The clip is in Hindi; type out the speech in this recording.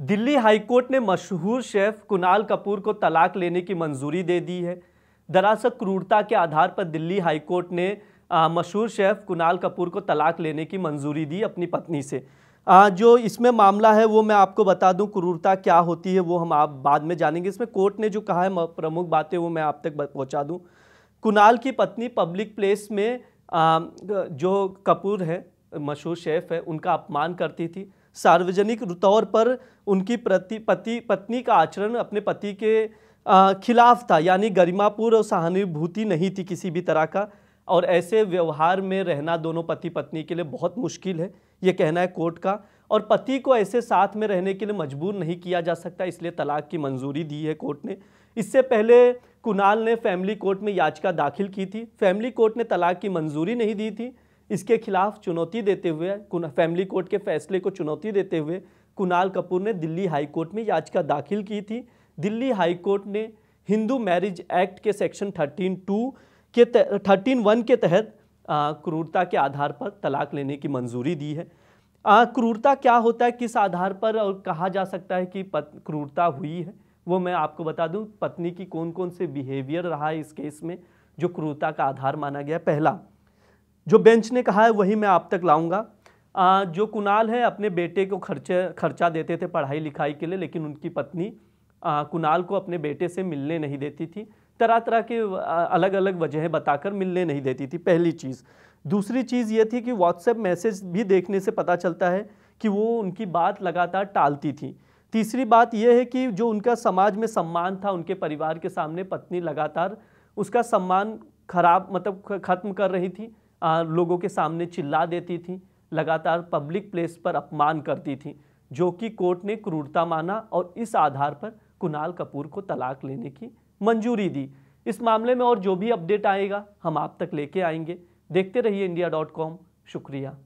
दिल्ली हाईकोर्ट ने मशहूर शेफ कुणाल कपूर को तलाक लेने की मंजूरी दे दी है दरअसल क्रूरता के आधार पर दिल्ली हाईकोर्ट ने मशहूर शेफ कुणाल कपूर को तलाक लेने की मंजूरी दी अपनी पत्नी से आ, जो इसमें मामला है वो मैं आपको बता दूं क्रूरता क्या होती है वो हम आप बाद में जानेंगे इसमें कोर्ट ने जो कहा है प्रमुख बातें वो मैं आप तक पहुँचा दूँ कुणाल की पत्नी पब्लिक प्लेस में आ, जो कपूर है मशहूर शेफ़ है उनका अपमान करती थी सार्वजनिक तौर पर उनकी प्रति पति पत्नी का आचरण अपने पति के खिलाफ था यानी गरिमापूर और सहानुभूति नहीं थी किसी भी तरह का और ऐसे व्यवहार में रहना दोनों पति पत्नी के लिए बहुत मुश्किल है ये कहना है कोर्ट का और पति को ऐसे साथ में रहने के लिए मजबूर नहीं किया जा सकता इसलिए तलाक की मंजूरी दी है कोर्ट ने इससे पहले कुणाल ने फैमिली कोर्ट में याचिका दाखिल की थी फैमिली कोर्ट ने तलाक की मंजूरी नहीं दी थी इसके खिलाफ चुनौती देते हुए फैमिली कोर्ट के फैसले को चुनौती देते हुए कुणाल कपूर ने दिल्ली हाई कोर्ट में याचिका दाखिल की थी दिल्ली हाई कोर्ट ने हिंदू मैरिज एक्ट के सेक्शन थर्टीन टू के थर्टीन वन के तहत क्रूरता के आधार पर तलाक लेने की मंजूरी दी है क्रूरता क्या होता है किस आधार पर और कहा जा सकता है कि पत, क्रूरता हुई है वो मैं आपको बता दूं पत्नी की कौन कौन से बिहेवियर रहा है इस केस में जो क्रूरता का आधार माना गया पहला जो बेंच ने कहा है वही मैं आप तक लाऊंगा जो कुणाल है अपने बेटे को खर्चे खर्चा देते थे पढ़ाई लिखाई के लिए लेकिन उनकी पत्नी कुणाल को अपने बेटे से मिलने नहीं देती थी तरह तरह के अलग अलग वजहें बताकर मिलने नहीं देती थी पहली चीज़ दूसरी चीज़ ये थी कि व्हाट्सएप मैसेज भी देखने से पता चलता है कि वो उनकी बात लगातार टालती थी तीसरी बात यह है कि जो उनका समाज में सम्मान था उनके परिवार के सामने पत्नी लगातार उसका सम्मान खराब मतलब ख़त्म कर रही थी लोगों के सामने चिल्ला देती थी लगातार पब्लिक प्लेस पर अपमान करती थी जो कि कोर्ट ने क्रूरता माना और इस आधार पर कुणाल कपूर को तलाक लेने की मंजूरी दी इस मामले में और जो भी अपडेट आएगा हम आप तक लेके आएंगे देखते रहिए इंडिया डॉट कॉम शुक्रिया